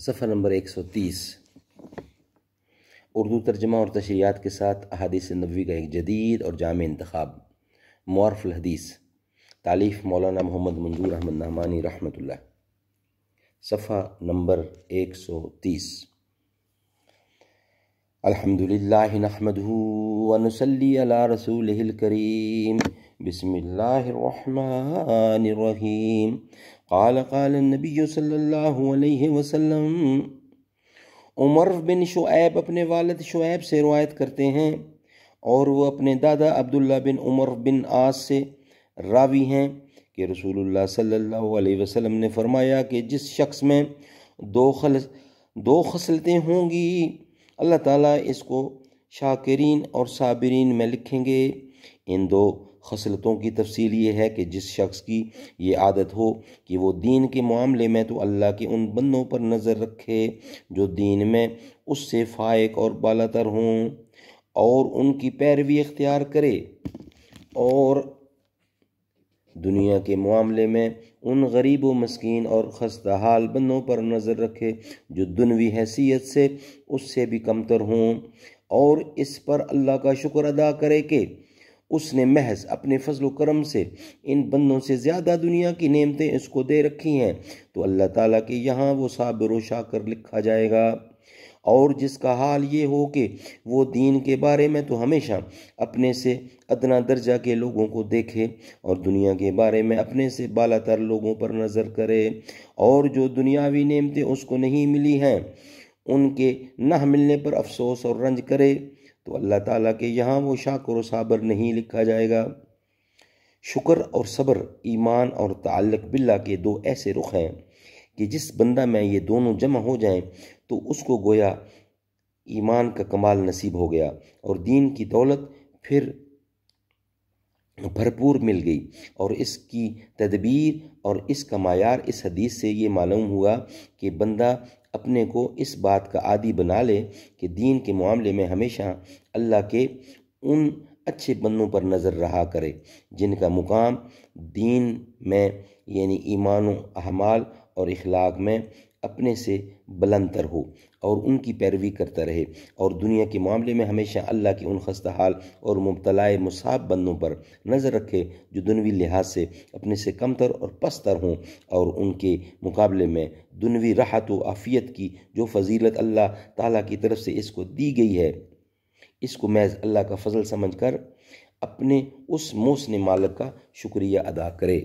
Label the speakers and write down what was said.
Speaker 1: صفحہ نمبر ایک سو تیس اردو ترجمہ اور تشریحات کے ساتھ احادیث نبوی کا ایک جدید اور جامع انتخاب معرف الحدیث تعلیف مولانا محمد منظور احمد نعمانی رحمۃ اللہ صفحہ نمبر ایک سو تیس الحمد علی رسول الکریم بسم اللہ الرحمن الرحیم قال قال النبی صلی اللہ علیہ وسلم عمر بن شعیب اپنے والد شعیب سے روایت کرتے ہیں اور وہ اپنے دادا عبداللہ بن عمر بن آس سے راوی ہیں کہ رسول اللہ صلی اللہ علیہ وسلم نے فرمایا کہ جس شخص میں دو خل دو خسلتیں ہوں گی اللہ تعالیٰ اس کو شاکرین اور صابرین میں لکھیں گے ان دو خصلتوں کی تفصیل یہ ہے کہ جس شخص کی یہ عادت ہو کہ وہ دین کے معاملے میں تو اللہ کے ان بندوں پر نظر رکھے جو دین میں اس سے فائق اور بالاتر ہوں اور ان کی پیروی اختیار کرے اور دنیا کے معاملے میں ان غریب و مسکین اور خستہ حال بندوں پر نظر رکھے جو دنوی حیثیت سے اس سے بھی کمتر ہوں اور اس پر اللہ کا شکر ادا کرے کہ اس نے محض اپنے فضل و کرم سے ان بندوں سے زیادہ دنیا کی نعمتیں اس کو دے رکھی ہیں تو اللہ تعالیٰ کے یہاں وہ صابر و شاکر لکھا جائے گا اور جس کا حال یہ ہو کہ وہ دین کے بارے میں تو ہمیشہ اپنے سے ادنا درجہ کے لوگوں کو دیکھے اور دنیا کے بارے میں اپنے سے بالا تر لوگوں پر نظر کرے اور جو دنیاوی نعمتیں اس کو نہیں ملی ہیں ان کے نہ ملنے پر افسوس اور رنج کرے تو اللہ تعالیٰ کے یہاں وہ شاکر و صابر نہیں لکھا جائے گا شکر اور صبر ایمان اور تعلق باللہ کے دو ایسے رخ ہیں کہ جس بندہ میں یہ دونوں جمع ہو جائیں تو اس کو گویا ایمان کا کمال نصیب ہو گیا اور دین کی دولت پھر بھرپور مل گئی اور اس کی تدبیر اور اس کا معیار اس حدیث سے یہ معلوم ہوا کہ بندہ اپنے کو اس بات کا عادی بنا لے کہ دین کے معاملے میں ہمیشہ اللہ کے ان اچھے بندوں پر نظر رہا کرے جن کا مقام دین میں یعنی ایمان و احمال اور اخلاق میں اپنے سے بلندر ہو اور ان کی پیروی کرتا رہے اور دنیا کے معاملے میں ہمیشہ اللہ کی ان خستہ حال اور مبتلا مصاب بندوں پر نظر رکھے جو دنوی لحاظ سے اپنے سے کمتر اور پستر ہوں اور ان کے مقابلے میں دنوی راحت و آفیت کی جو فضیلت اللہ تعالیٰ کی طرف سے اس کو دی گئی ہے اس کو محض اللہ کا فضل سمجھ کر اپنے اس موسن مالک کا شکریہ ادا کرے